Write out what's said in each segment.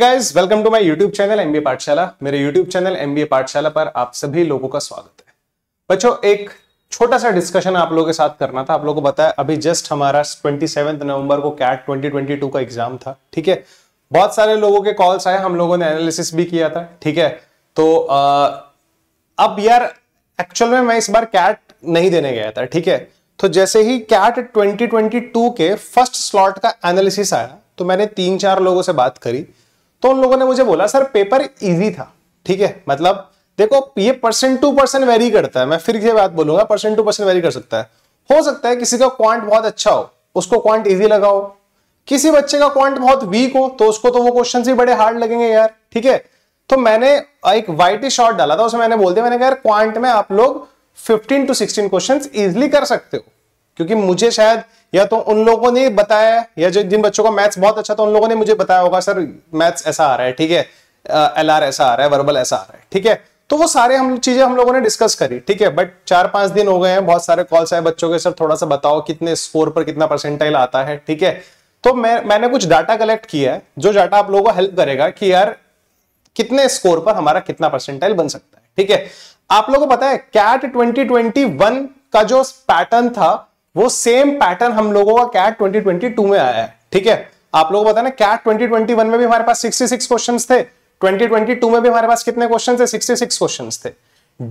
guys welcome to my YouTube channel MBA Pathshala मेरे YouTube channel MBA पाठशाला पर आप सभी लोगों का स्वागत है बच्चों एक छोटा सा डिस्कशन आप लोगों के साथ करना था आप लोगों को बताया अभी जस्ट हमारा ट्वेंटी नवंबर को कैट 2022 का एग्जाम था ठीक है बहुत सारे लोगों के कॉल्स आए हम लोगों ने एनालिसिस भी किया था ठीक है तो आ, अब यार एक्चुअल में मैं इस बार कैट नहीं देने गया था ठीक है तो जैसे ही कैट 2022 के फर्स्ट स्लॉट का एनालिसिस आया तो मैंने तीन चार लोगों से बात करी तो उन लोगों ने मुझे बोला सर पेपर इजी था ठीक है मतलब देखो ये परसेंट टू परसेंट वेरी करता है मैं फिर ये बात बोलूंगा परसेंट टू परसेंट वेरी कर सकता है हो सकता है किसी का क्वांट बहुत अच्छा हो उसको क्वांट इजी लगा हो किसी बच्चे का क्वांट बहुत वीक हो तो उसको तो वो क्वेश्चन भी बड़े हार्ड लगेंगे यार ठीक है तो मैंने एक वाइटी शॉर्ट डाला था उसमें मैंने बोल दिया मैंने कहा क्वांट में आप लोग fifteen to sixteen question easily कर सकते हो क्योंकि मुझे शायद या तो उन लोगों ने बताया या जो जिन बच्चों का मैथ्स बहुत अच्छा था उन लोगों ने मुझे बताया होगा सर मैथ्स ऐसा आ रहा है ठीक है एल आर ऐसा आ रहा है वर्बल ऐसा आ रहा है ठीक है तो वो सारे हम चीजें हम लोगों ने डिस्कस करी ठीक है बट चार पांच दिन हो गए हैं बहुत सारे कॉल्स आए बच्चों के सर थोड़ा सा बताओ कितने स्कोर पर कितना परसेंटाइल आता है ठीक है तो मैं मैंने कुछ डाटा कलेक्ट किया है जो डाटा आप लोगों को हेल्प करेगा कि यार कितने स्कोर पर हमारा कितना परसेंटाइल बन सकता है ठीक है आप लोगों को पता है कैट ट्वेंटी का जो पैटर्न था वो सेम पैटर्न हम लोगों का कैट 2022 में आया है ठीक है आप लोगों को पता ना कैट 2021 में भी हमारे पास 66 क्वेश्चंस थे 2022 में भी हमारे पास कितने क्वेश्चन थे 66 क्वेश्चंस थे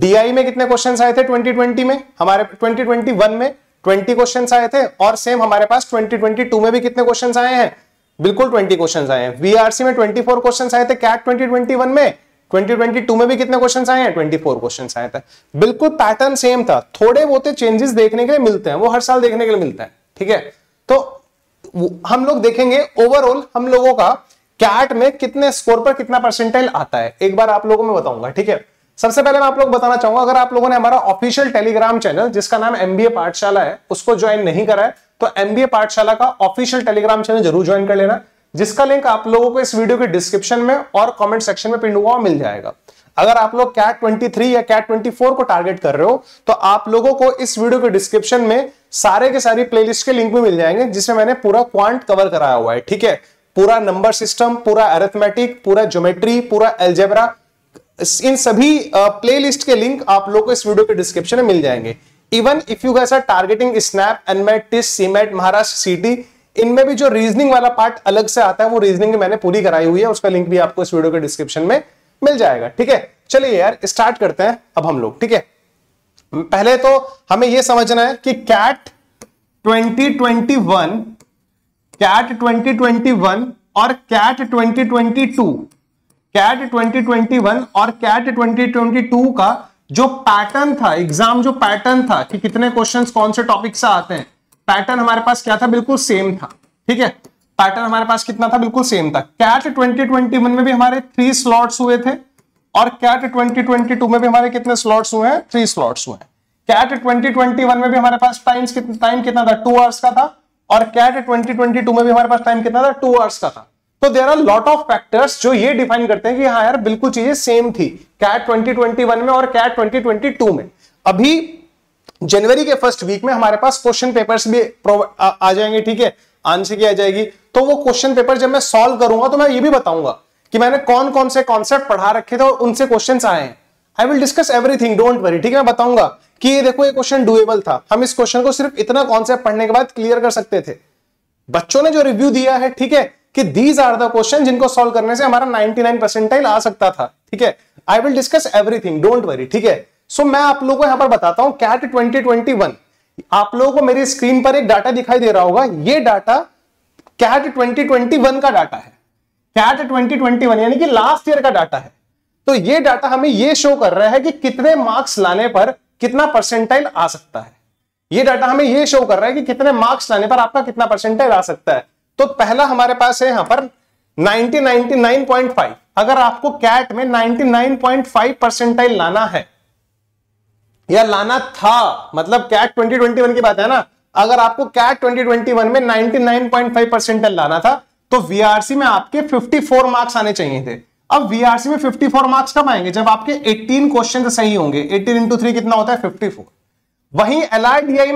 डीआई में कितने क्वेश्चन आए थे 2020 में हमारे 2021 में 20 क्वेश्चन आए थे और सेम हमारे पास 2022 में भी कितने क्वेश्चन आए हैं बिल्कुल 20 क्वेश्चन आए हैं वीआरसी में 24 क्वेश्चन आए थे कैट 2021 में 2022 में भी कितने क्वेश्चन आए हैं 24 क्वेश्चन आए थे बिल्कुल पैटर्न सेम था थोड़े बहुत चेंजेस देखने के लिए मिलते हैं वो हर साल देखने के लिए मिलता है ठीक है तो हम लोग देखेंगे ओवरऑल हम लोगों का कैट में कितने स्कोर पर कितना परसेंटेज आता है एक बार आप लोगों में बताऊंगा ठीक है सबसे पहले मैं आप लोग बताना चाहूंगा अगर आप लोगों ने हमारा ऑफिशियल टेलीग्राम चैनल जिसका नाम एमबीए पाठशाला है उसको ज्वाइन नहीं करा है तो एमबीए पाठशाला का ऑफिशियल टेलीग्राम चैनल जरूर ज्वाइन कर लेना जिसका लिंक आप लोगों को इस वीडियो के डिस्क्रिप्शन में और कमेंट सेक्शन में पिंड हुआ मिल जाएगा अगर आप लोग कैट 23 या कैट 24 को टारगेट कर रहे हो तो आप लोगों को इस वीडियो के डिस्क्रिप्शन में सारे के सारी प्लेलिस्ट के लिंक भी मिल जाएंगे जिसमें मैंने पूरा क्वांट कवर कराया हुआ है ठीक है पूरा नंबर सिस्टम पूरा एरेथमेटिक पूरा ज्योमेट्री पूरा एल्जेबरा इन सभी प्ले के लिंक आप लोग को इस वीडियो के डिस्क्रिप्शन में मिल जाएंगे even if you guys are targeting SNAP NMAT टिस्ट सीमेट महाराष्ट्र सिटी इनमें भी जो रीजनिंग वाला पार्ट अलग से आता है वो रीजनिंग मैंने पूरी कराई हुई है उसका लिंक भी आपको इस वीडियो के डिस्क्रिप्शन में मिल जाएगा ठीक है चलिए यार स्टार्ट करते हैं अब हम लोग ठीक है पहले तो हमें यह समझना है कि कैट 2021 कैट 2021 और कैट 2022 कैट 2021 और कैट 2022 का जो पैटर्न था एग्जाम जो पैटर्न था कि कितने क्वेश्चंस कौन से टॉपिक से आते हैं पैटर्न हमारे पास क्या था बिल्कुल सेम था ठीक है पैटर्न हमारे पास कितना था बिल्कुल सेम था कैट 2021 में भी हमारे थ्री स्लॉट्स हुए थे और कैट 2022 में भी हमारे कितने स्लॉट्स हुए हैं थ्री स्लॉट्स हुए हैं कैट 2021 में भी हमारे पास टाइम टाइम कितना था टू आवर्स का था और कैट 2022 में भी हमारे पास टाइम कितना था टू आवर्स का था तो there are lot of factors जो ये डिफाइन करते हैं कि हाँ यार बिल्कुल चीजें सेम थी कैट 2021 में और कैट 2022 में अभी जनवरी के फर्स्ट वीक में हमारे पास क्वेश्चन पेपर्स भी आ, आ जाएंगे ठीक है आंसर की आ जाएगी तो वो क्वेश्चन पेपर जब मैं सॉल्व करूंगा तो मैं ये भी बताऊंगा कि मैंने कौन कौन से कॉन्सेप्ट पढ़ा रखे थे और उनसे क्वेश्चन आए हैं I will discuss everything don't worry ठीक है मैं बताऊंगा कि ये देखो ये क्वेश्चन डुएबल था हम इस क्वेश्चन को सिर्फ इतना कॉन्सेप्ट पढ़ने के बाद क्लियर कर सकते थे बच्चों ने जो रिव्यू दिया है ठीक है कि दीज आर द क्वेश्चन जिनको सॉल्व करने से हमारा 99 परसेंटाइल आ सकता था ठीक है I will discuss everything don't worry ठीक है सो मैं आप लोगों को यहां पर बताता हूं कैट 2021 आप लोगों को मेरी स्क्रीन पर एक डाटा दिखाई दे रहा होगा ये डाटा कैट 2021 का डाटा है कैट 2021 यानी कि लास्ट ईयर का डाटा है तो ये डाटा हमें ये शो कर रहा है कि कितने मार्क्स लाने पर कितना परसेंटाइल आ सकता है ये डाटा हमें ये शो कर रहा है कि कितने मार्क्स लाने पर आपका कितना परसेंटाइल आ सकता है तो पहला हमारे पास है यहां पर 90 99.5 अगर आपको कैट में 99.5 परसेंटाइल लाना है या लाना था मतलब कैट 2021 की बात है ना अगर आपको कैट 2021 में 99.5 परसेंटेज लाना था तो वीआरसी में आपके 54 मार्क्स आने चाहिए थे अब वीआरसी में 54 मार्क्स कब आएंगे जब आपके 18 क्वेश्चन सही होंगे 18 इंटू थ्री कितना होता है 54 वहीं एल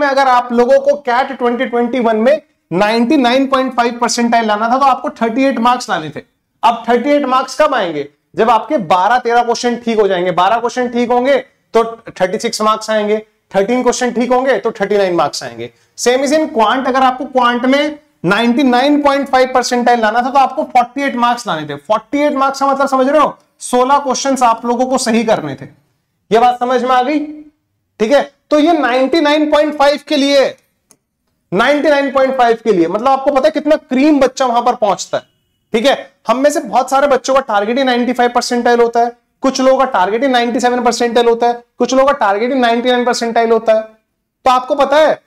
में अगर आप लोगों को कैट 2021 में 99.5 परसेंटाइल लाना था तो आपको 38 मार्क्स लाने थे अब 38 मार्क्स कब आएंगे जब आपके 12 13 क्वेश्चन ठीक हो जाएंगे 12 क्वेश्चन ठीक होंगे तो 36 मार्क्स आएंगे 13 क्वेश्चन ठीक होंगे तो 39 मार्क्स आएंगे सेम इज इन क्वांट अगर आपको क्वांट में 99.5 परसेंटाइल लाना था तो आपको 48 मार्क्स लाने थे 48 मार्क्स का मतलब समझ रहे हो 16 क्वेश्चंस आप लोगों को सही करने थे ये बात समझ में आ गई ठीक है तो ये 99.5 के लिए 99.5 के लिए मतलब आपको पता है कितना क्रीम बच्चा वहां पर पहुंचता है ठीक है हम में से बहुत सारे बच्चों का टारगेट ही नाइनटी परसेंटाइल होता है कुछ लोगों का टारगेट ही 97 परसेंटाइल होता है कुछ लोगों का टारगेट ही 99 परसेंटाइल होता है तो आपको पता है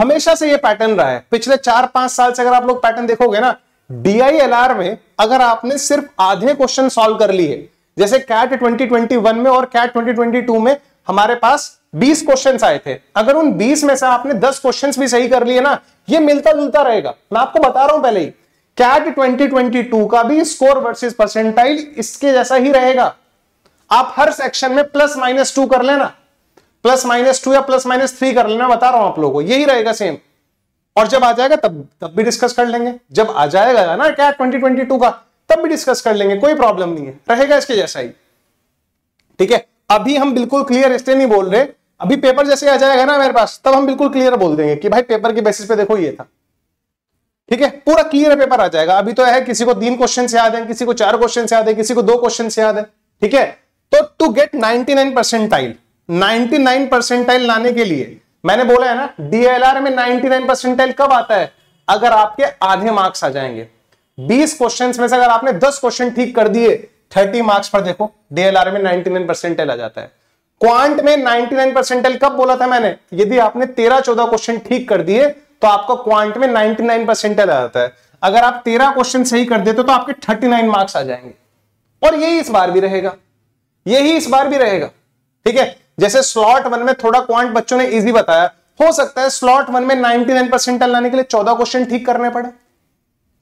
हमेशा से ये पैटर्न रहा है पिछले चार पांच साल से अगर आप लोग पैटर्न देखोगे ना डीआईएलआर में अगर आपने सिर्फ आधे क्वेश्चन सॉल्व कर लिए जैसे कैट 2021 में और कैट 2022 में हमारे पास 20 क्वेश्चंस आए थे अगर उन 20 में से आपने 10 क्वेश्चंस भी सही कर लिए ना ये मिलता जुलता रहेगा मैं आपको बता रहा हूं पहले ही कैट 2022 का भी स्कोर वर्सेस परसेंटाइल इसके जैसा ही रहेगा आप हर सेक्शन में प्लस माइनस टू कर लेना प्लस माइनस टू या प्लस माइनस थ्री कर लेना बता रहा हूं आप लोगों को यही रहेगा सेम और जब आ जाएगा तब तब भी डिस्कस कर लेंगे जब आ जाएगा ना क्या ट्वेंटी ट्वेंटी टू का तब भी डिस्कस कर लेंगे कोई प्रॉब्लम नहीं है रहेगा इसके जैसा ही ठीक है अभी हम बिल्कुल क्लियर इसलिए नहीं बोल रहे अभी पेपर जैसे आ जाएगा ना मेरे पास तब हम बिल्कुल क्लियर बोल देंगे कि भाई पेपर के बेसिस पे देखो ये था ठीक है पूरा क्लियर पेपर आ जाएगा अभी तो है किसी को तीन क्वेश्चन याद है किसी को चार क्वेश्चन याद है किसी को दो क्वेश्चन याद है ठीक है तो टू गेट 99 परसेंटाइल 99 परसेंटाइल लाने के लिए मैंने बोला है ना डीएलआर में 99 परसेंटाइल कब आता है अगर आपके आधे मार्क्स आ जाएंगे 20 क्वेश्चंस में से अगर आपने 10 क्वेश्चन ठीक कर दिए 30 मार्क्स पर देखो डीएलआर में 99 परसेंटाइल आ जाता है क्वांट में 99 परसेंटाइल कब बोला था मैंने यदि आपने 13 चौदह क्वेश्चन ठीक कर दिए तो आपको क्वांट में 99 परसेंटाइल आ जाता है अगर आप 13 क्वेश्चन सही कर देते तो आपके 39 मार्क्स आ जाएंगे और यही इस बार भी रहेगा यही इस बार भी रहेगा ठीक है जैसे स्लॉट वन में थोड़ा क्वांट बच्चों ने इजी बताया हो सकता है स्लॉट वन में नाइन परसेंटल लाने के लिए चौदह क्वेश्चन ठीक करने पड़े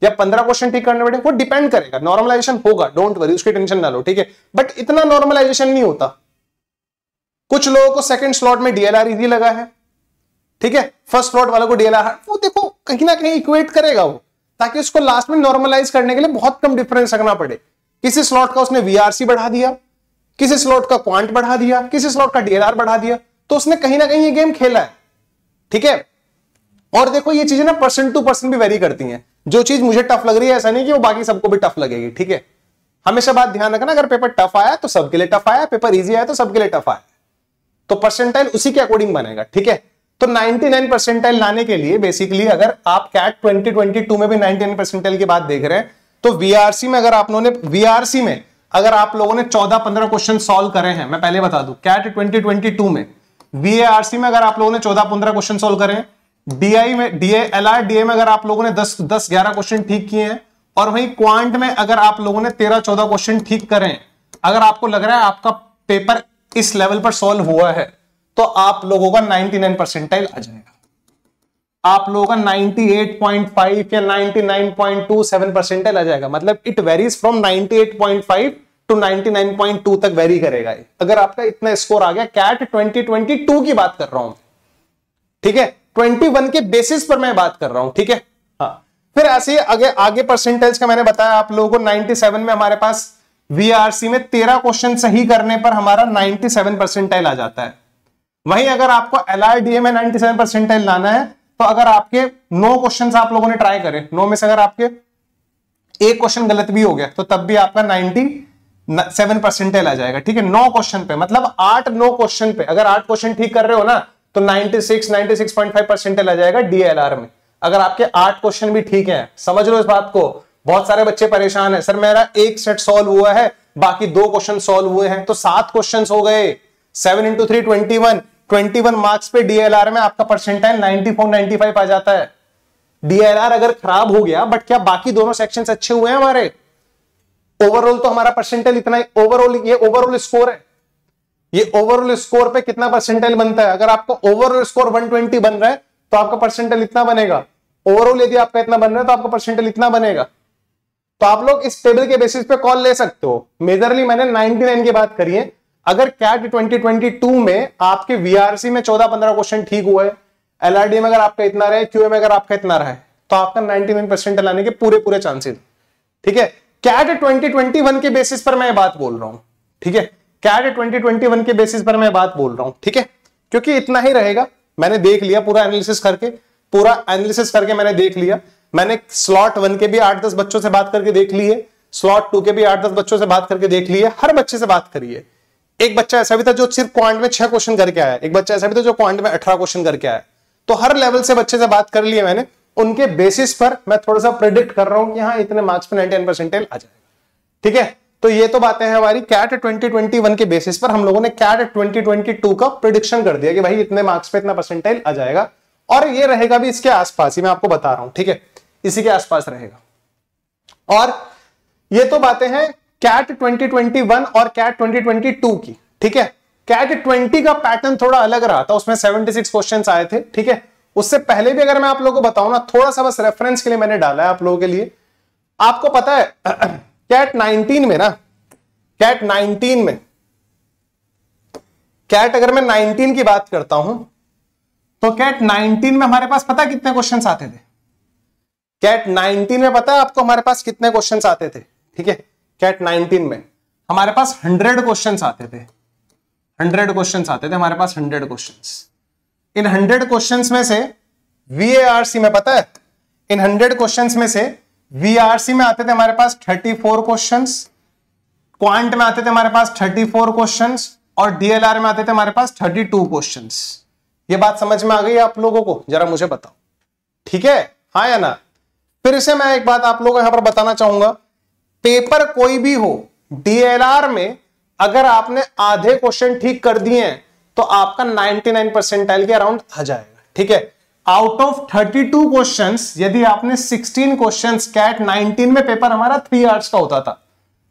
या पंद्रह क्वेश्चन ठीक करने पड़े वो डिपेंड करेगा नॉर्मलाइजेशन होगा डोंट वरी उसकी टेंशन ना लो ठीक है बट इतना नॉर्मलाइजेशन नहीं होता कुछ लोगों को सेकंड स्लॉट में डीएलआर इजी लगा है ठीक है फर्स्ट स्लॉट वालों को डीएलआर वो देखो कहीं ना कहीं इक्वेट करेगा वो ताकि उसको लास्ट में नॉर्मलाइज करने के लिए बहुत कम डिफरेंस रखना पड़े किसी स्लॉट का उसने वीआरसी बढ़ा दिया किसी स्लॉट का क्वांट बढ़ा दिया किसी स्लॉट का डीएलआर बढ़ा दिया तो उसने कहीं ना कहीं ये गेम खेला है ठीक है और देखो ये चीजें ना परसेंट टू परसेंट भी वेरी करती हैं जो चीज मुझे टफ लग रही है ऐसा नहीं कि वो बाकी सबको भी टफ लगेगी ठीक है हमेशा बात ध्यान रखना अगर पेपर टफ आया तो सबके लिए टफ आया पेपर इजी आया तो सबके लिए टफ आया तो परसेंटाइल उसी के अकॉर्डिंग बनेगा ठीक है तो 99 परसेंटाइल लाने के लिए बेसिकली अगर आप कैट 2022 में भी 99 परसेंटाइल की बात देख रहे हैं तो वीआरसी में अगर आप लोगों ने वीआरसी में अगर आप लोगों ने 14-15 क्वेश्चन सॉल्व करे हैं मैं पहले बता दू कैट 2022 में सी में अगर आप लोगों ने 14-15 क्वेश्चन सोल्व करे हैं डीआई में डीए एलआर डीए में अगर आप लोगों ने 10 10 11 क्वेश्चन ठीक किए हैं और वही क्वांट में अगर आप लोगों ने तेरह चौदह क्वेश्चन ठीक करें अगर आपको लग रहा है आपका पेपर इस लेवल पर सोल्व हुआ है तो आप लोगों का नाइन परसेंटेज आ जाएगा आप लोगों का 98.5 या 99.27 परसेंटेज आ जाएगा मतलब इट वेरीज फ्रॉम 98.5 टू 99.2 तक वेरी करेगा अगर आपका इतना स्कोर आ गया कैट 2022 की बात कर रहा हूं ठीक है 21 के बेसिस पर मैं बात कर रहा हूं ठीक है हाँ फिर ऐसे आगे आगे परसेंटेज का मैंने बताया आप लोगों को 97 में हमारे पास वीआरसी में 13 क्वेश्चन सही करने पर हमारा 97 परसेंटाइल आ जाता है वहीं अगर आपको एलआरडीए में 97 परसेंटाइल लाना है तो अगर आपके नो क्वेश्चन आप लोगों ने ट्राई करे नो में से अगर आपके एक क्वेश्चन गलत भी हो गया तो तब भी आपका नाइनटी सेवन परसेंटेल आ जाएगा ठीक है नौ क्वेश्चन पे मतलब आठ नौ क्वेश्चन पे अगर आठ क्वेश्चन ठीक कर रहे हो ना तो ninety ninety six six point five percentile आ जाएगा डीएलआर में अगर आपके आठ क्वेश्चन भी ठीक हैं समझ लो इस बात को बहुत सारे बच्चे परेशान हैं सर मेरा एक सेट सॉल्व हुआ है बाकी दो क्वेश्चन सॉल्व हुए हैं तो सात क्वेश्चन हो गए seven into three twenty one twenty one marks पे डीएलआर में आपका percentile ninety four ninety five आ जाता है डीएलआर अगर खराब हो गया बट क्या बाकी दोनों सेक्शन अच्छे हुए हैं हमारे ओवरऑल तो हमारा परसेंटेज इतना है ओवरऑल ये ओवरऑल स्कोर है ये ओवरऑल स्कोर पे कितना परसेंटेज बनता है अगर आपका ओवरऑल स्कोर 120 बन रहा है तो आपका परसेंटेज इतना बनेगा ओवरऑल यदि आपका इतना बन रहा है तो आपका परसेंटेज इतना बनेगा तो आप लोग इस टेबल के बेसिस पे कॉल ले सकते हो मेजरली मैंने 99 की बात करी है अगर कैट 2022 में आपके वीआरसी में 14-15 क्वेश्चन ठीक हुए एलआरडी में अगर आपका इतना रहे क्यूए में अगर आपका इतना रहे तो आपका 99 परसेंट लाने के पूरे पूरे चांसेस ठीक है कैट 2021 के बेसिस पर मैं बात बोल रहा हूं ठीक है कैट 2021 के बेसिस पर मैं बात बोल रहा हूं ठीक है क्योंकि इतना ही रहेगा मैंने देख लिया पूरा एनालिसिस करके पूरा एनालिसिस करके मैंने देख लिया मैंने स्लॉट वन के भी आठ दस बच्चों से बात करके देख ली है स्लॉट टू के भी आठ दस बच्चों से बात करके देख ली है हर बच्चे से बात करिए एक बच्चा ऐसा भी था जो सिर्फ क्वांट में छह क्वेश्चन करके आया एक बच्चा ऐसा भी था जो क्वांट में अठारह क्वेश्चन करके आया तो हर लेवल से बच्चे से बात कर लिए मैंने उनके बेसिस पर मैं थोड़ा सा प्रिडिक्ट कर रहा हूं कि हाँ इतने मार्क्स पे 99 परसेंटेज आ जाएगा ठीक है तो ये तो बातें हैं हमारी कैट 2021 के बेसिस पर हम लोगों ने कैट 2022 का प्रिडिक्शन कर दिया कि भाई इतने मार्क्स पे इतना परसेंटेज आ जाएगा और ये रहेगा भी इसके आसपास ही मैं आपको बता रहा हूं ठीक है इसी के आसपास रहेगा और ये तो बातें हैं कैट 2021 और कैट 2022 की ठीक है कैट 20 का पैटर्न थोड़ा अलग रहा था उसमें सेवेंटी क्वेश्चंस आए थे ठीक है उससे पहले भी अगर मैं आप लोगों को बताऊं ना थोड़ा सा बस रेफरेंस के लिए मैंने डाला है आप लोगों के लिए आपको पता है कैट 19 में ना कैट 19 में कैट अगर मैं 19 की बात करता हूं तो कैट 19 में हमारे पास पता कितने क्वेश्चन आते थे कैट 19 में पता है आपको हमारे पास कितने क्वेश्चन आते थे ठीक है कैट 19 में हमारे पास 100 क्वेश्चन आते थे 100 क्वेश्चन आते थे हमारे पास 100 क्वेश्चन इन हंड्रेड क्वेश्चंस में से वीएआरसी में पता है इन हंड्रेड क्वेश्चंस में से वीआरसी में आते थे हमारे पास थर्टी फोर क्वेश्चन क्वांट में आते थे हमारे पास थर्टी फोर क्वेश्चन और डीएलआर में आते थे हमारे पास थर्टी टू क्वेश्चन ये बात समझ में आ गई आप लोगों को जरा मुझे बताओ ठीक है हाँ या ना फिर इसे मैं एक बात आप लोगों को यहां पर बताना चाहूंगा पेपर कोई भी हो डीएलआर में अगर आपने आधे क्वेश्चन ठीक कर दिए हैं तो आपका 99 परसेंटाइल के अराउंड आ जाएगा ठीक है आउट ऑफ 32 क्वेश्चंस यदि आपने 16 क्वेश्चंस कैट 19 में पेपर हमारा थ्री आर्ट्स का होता था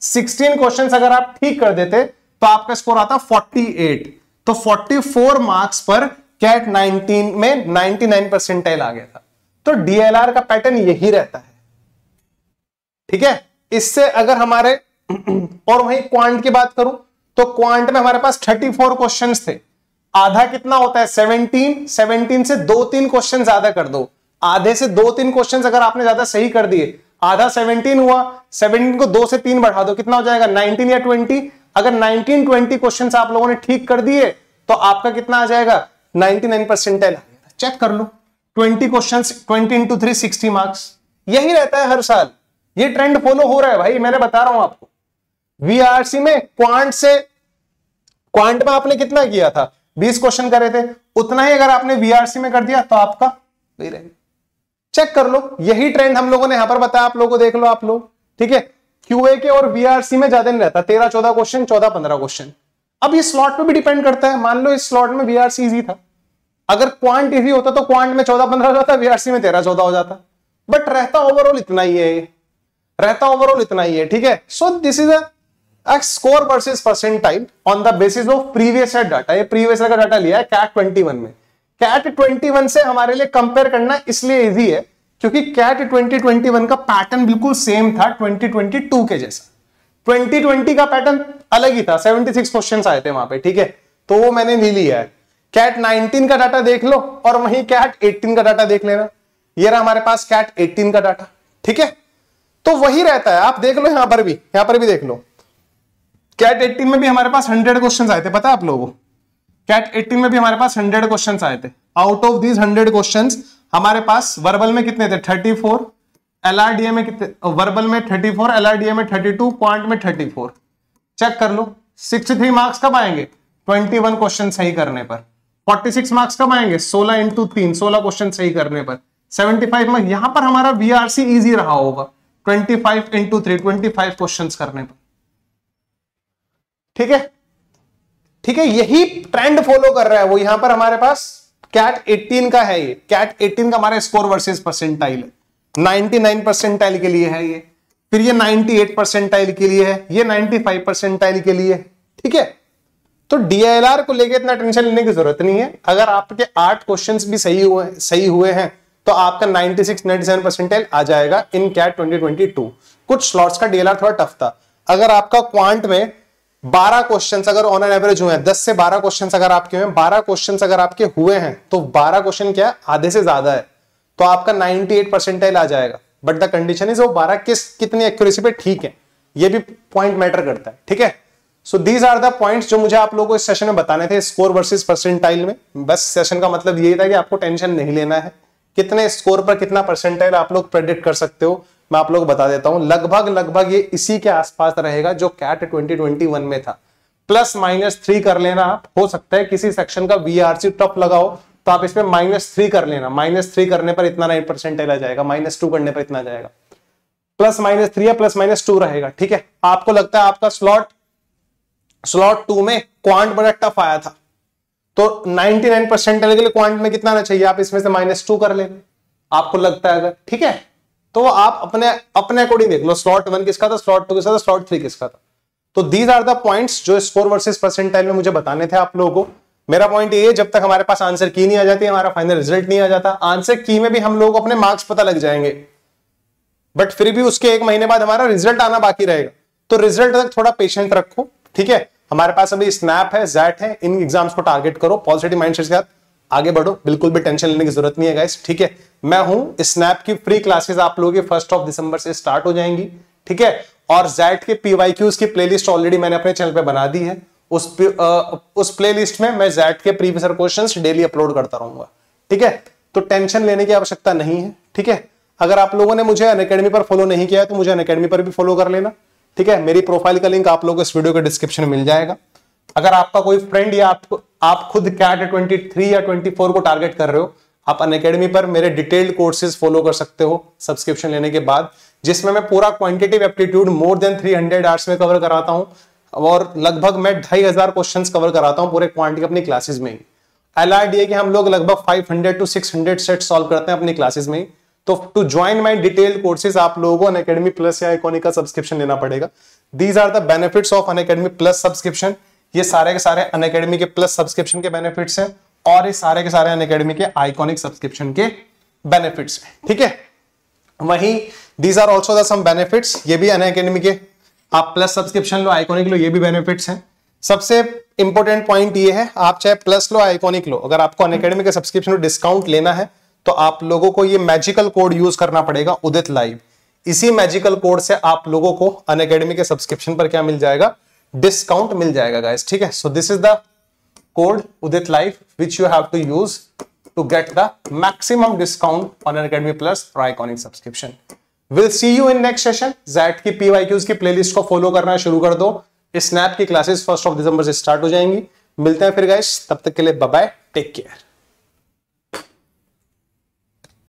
16 क्वेश्चंस अगर आप ठीक कर देते तो आपका स्कोर आता 48 तो 44 मार्क्स पर कैट 19 में 99 परसेंटाइल आ गया था तो डीएलआर का पैटर्न यही रहता है ठीक है इससे अगर हमारे और वही क्वांट की बात करूं तो क्वांट में हमारे पास 34 क्वेश्चंस थे आधा कितना होता है सेवनटीन सेवनटीन से दो तीन क्वेश्चन ज्यादा कर दो आधे से दो तीन क्वेश्चन अगर आपने ज्यादा सही कर दिए आधा सेवनटीन हुआ सेवनटीन को दो से तीन बढ़ा दो कितना हो जाएगा नाइनटीन या ट्वेंटी अगर नाइनटीन ट्वेंटी क्वेश्चन आप लोगों ने ठीक कर दिए तो आपका कितना आ जाएगा नाइनटी नाइन परसेंटाइल आ जाएगा चेक कर लो twenty question twenty into three sixty marks यही रहता है हर साल ये ट्रेंड फॉलो हो रहा है भाई मैंने बता रहा हूं आपको वीआरसी में क्वांट से क्वांट में आपने कितना किया था बीस क्वेश्चन करे थे उतना ही अगर आपने वीआरसी में कर दिया तो आपका नहीं रहेगा चेक कर लो यही ट्रेंड हम लोगों ने यहां पर बताया आप लोगों को देख लो आप लोग ठीक है क्यूए के और वीआरसी में ज्यादा नहीं रहता तेरह चौदह क्वेश्चन चौदह पंद्रह क्वेश्चन अब ये स्लॉट पे भी डिपेंड करता है मान लो इस स्लॉट में वीआरसी इजी था अगर क्वांट इजी होता तो क्वांट में चौदह पंद्रह हो जाता वीआरसी में तेरह चौदह हो जाता बट रहता ओवरऑल इतना ही है रहता ओवरऑल इतना ही है ठीक है so this is a X score versus percent time on the basis of previous year data ये प्रीवियस का डाटा लिया है कैट 21 में कैट 21 से हमारे लिए कंपेयर करना इसलिए इजी है क्योंकि कैट 2021 का पैटर्न बिल्कुल सेम था 2022 के जैसा 2020 का पैटर्न अलग ही था 76 क्वेश्चंस आए थे वहां पे ठीक है तो वो मैंने ले लिया है कैट 19 का डाटा देख लो और वहीं कैट 18 का डाटा देख लेना ये रहा हमारे पास कैट 18 का डाटा ठीक है तो वही रहता है आप देख लो यहां पर भी यहां पर भी देख लो कैट एट्टीन में भी हमारे पास हंड्रेड क्वेश्चन आए थे पता है आप लोगों कैट एट्टीन में भी हमारे पास हंड्रेड क्वेश्चन आए थे out of these hundred question हमारे पास वर्बल में कितने थे थर्टी फोर एलआरडीए में कितने वर्बल में थर्टी फोर एलआरडीए में थर्टी टू क्वांट में थर्टी फोर चेक कर लो सिक्स थ्री मार्क्स कब आएंगे ट्वेंटी वन क्वेश्चन सही करने पर फोर्टी सिक्स मार्क्स कब आएंगे सोलह इंटू तीन सोलह क्वेश्चन सही करने पर सेवेंटी फाइव मार्क्स यहां पर हमारा वीआरसी इजी रहा होगा twenty five into three twenty five question करने पर ठीक है ठीक है यही ट्रेंड फॉलो कर रहा है वो यहां पर हमारे पास कैट 18 का है ये कैट 18 का हमारा स्कोर वर्सेस परसेंटाइल है 99 परसेंटाइल के लिए है ये फिर ये 98 परसेंटाइल के लिए है ये 95 परसेंटाइल के लिए ठीक है तो डीआईएलआर को लेके इतना टेंशन लेने की जरूरत नहीं है अगर आपके आठ क्वेश्चन भी सही हुए सही हुए हैं तो आपका 96 97 परसेंटाइल आ जाएगा इन कैट 2022 कुछ स्लॉट्स का डीएलआर थोड़ा टफ था अगर आपका क्वांट में बारह क्वेश्चन अगर ऑन एन एवरेज हुए हैं दस से बारह क्वेश्चन अगर आपके हुए बारह क्वेश्चन अगर आपके हुए हैं तो बारह क्वेश्चन क्या है आधे से ज्यादा है तो आपका नाइनटी एट परसेंटाइल आ जाएगा बट द कंडीशन इज वो बारह किस कितनी एक्यूरेसी पे ठीक है ये भी पॉइंट मैटर करता है ठीक है so these are the points जो मुझे आप लोगों को इस सेशन में बताने थे स्कोर वर्सेस परसेंटाइल में बस सेशन का मतलब यही था कि आपको टेंशन नहीं लेना है कितने स्कोर पर कितना परसेंटाइल आप लोग प्रेडिक्ट कर सकते हो मैं आप लोग को बता देता हूं लगभग लगभग ये इसी के आसपास रहेगा जो कैट 2021 में था प्लस माइनस थ्री कर लेना आप हो सकता है किसी सेक्शन का वीआरसी टॉप लगाओ तो आप इसमें माइनस थ्री कर लेना माइनस थ्री करने पर इतना नाइन परसेंट आ जाएगा माइनस टू करने पर इतना जाएगा प्लस माइनस थ्री या प्लस माइनस टू रहेगा ठीक है आपको लगता है आपका स्लॉट स्लॉट टू में क्वांट बड़ा टफ आया था तो नाइनटी नाइन परसेंट के लिए क्वांट में कितना आना चाहिए आप इसमें से माइनस टू कर लेना आपको लगता है अगर ठीक है तो आप अपने अपने अकॉर्डिंग देख लो स्लॉट वन किसका था स्लॉट टू किसका था स्लॉट थ्री किसका था तो दीज आर द पॉइंट्स जो स्कोर वर्सेस परसेंटाइल में मुझे बताने थे आप लोगों को मेरा पॉइंट ये है जब तक हमारे पास आंसर की नहीं आ जाती हमारा फाइनल रिजल्ट नहीं आ जाता आंसर की में भी हम लोग अपने मार्क्स पता लग जाएंगे बट फिर भी उसके एक महीने बाद हमारा रिजल्ट आना बाकी रहेगा तो रिजल्ट तक थोड़ा पेशेंट रखो ठीक है हमारे पास अभी स्नैप है जैट है इन एग्जाम्स को टारगेट करो पॉजिटिव माइंड के साथ आगे बढ़ो बिल्कुल भी टेंशन लेने की जरूरत नहीं है गाइस ठीक है मैं हूं स्नैप की फ्री क्लासेस आप लोगों की फर्स्ट ऑफ दिसंबर से स्टार्ट हो जाएंगी ठीक है और जैट के पीवाई क्यूज की प्लेलिस्ट ऑलरेडी मैंने अपने चैनल पे बना दी है उस आ, उस प्लेलिस्ट में मैं जैट के प्रीवियसर क्वेश्चन डेली अपलोड करता रहूंगा ठीक है तो टेंशन लेने की आवश्यकता नहीं है ठीक है अगर आप लोगों ने मुझे अनकेडमी पर फॉलो नहीं किया है तो मुझे अनकेडमी पर भी फॉलो कर लेना ठीक है मेरी प्रोफाइल का लिंक आप लोगों को इस वीडियो के डिस्क्रिप्शन में मिल जाएगा अगर आपका कोई फ्रेंड या आपको आप खुद कैट ट्वेंटी थ्री या ट्वेंटी फोर को टारगेट कर रहे हो आप अन अकेडमी पर मेरे डिटेल्ड कोर्सेज फॉलो कर सकते हो सब्सक्रिप्शन लेने के बाद जिसमें मैं पूरा क्वांटिटेटिव एप्टीट्यूड मोर देन 300 आर्ट्स में कवर कराता हूं और लगभग मैं ढाई हजार क्वेश्चन कवर कराता हूं पूरे क्वांटिटी अपनी क्लासेज में ही एल आर डी के हम लोग लगभग 500 टू 600 सेट सॉल्व करते हैं अपनी क्लासेज में तो to join my detail courses आप लोगों को अन अकेडमी प्लस या इकोनिक का सब्सक्रिप्शन लेना पड़ेगा these are the benefits of Unacademy plus subscription ये सारे के सारे अन के प्लस सब्सक्रिप्शन के बेनिफिट्स हैं और ये सारे के सारे अन के आइकॉनिक सब्सक्रिप्शन के बेनिफिट्स हैं ठीक है वहीं these are also some benefits ये भी अन के आप प्लस सब्सक्रिप्शन लो आइकॉनिक लो ये भी बेनिफिट्स हैं सबसे इंपॉर्टेंट पॉइंट ये है आप चाहे प्लस लो आइकॉनिक लो अगर आपको अन अकेडमी के सब्सक्रिप्शन डिस्काउंट लेना है तो आप लोगों को ये मैजिकल कोड यूज करना पड़ेगा उदित लाइव इसी मैजिकल कोड से आप लोगों को अन के सब्सक्रिप्शन पर क्या मिल जाएगा डिस्काउंट मिल जाएगा गाइस ठीक है so this is the code Udit life which you have to use to get the maximum discount on Unacademy plus iconic subscription will see you in next session XAT की PY Qs की playlist को follow करना शुरू कर दो snap की classes first of December से start हो जाएंगी मिलते हैं फिर गाइस तब तक के लिए बाय टेक केयर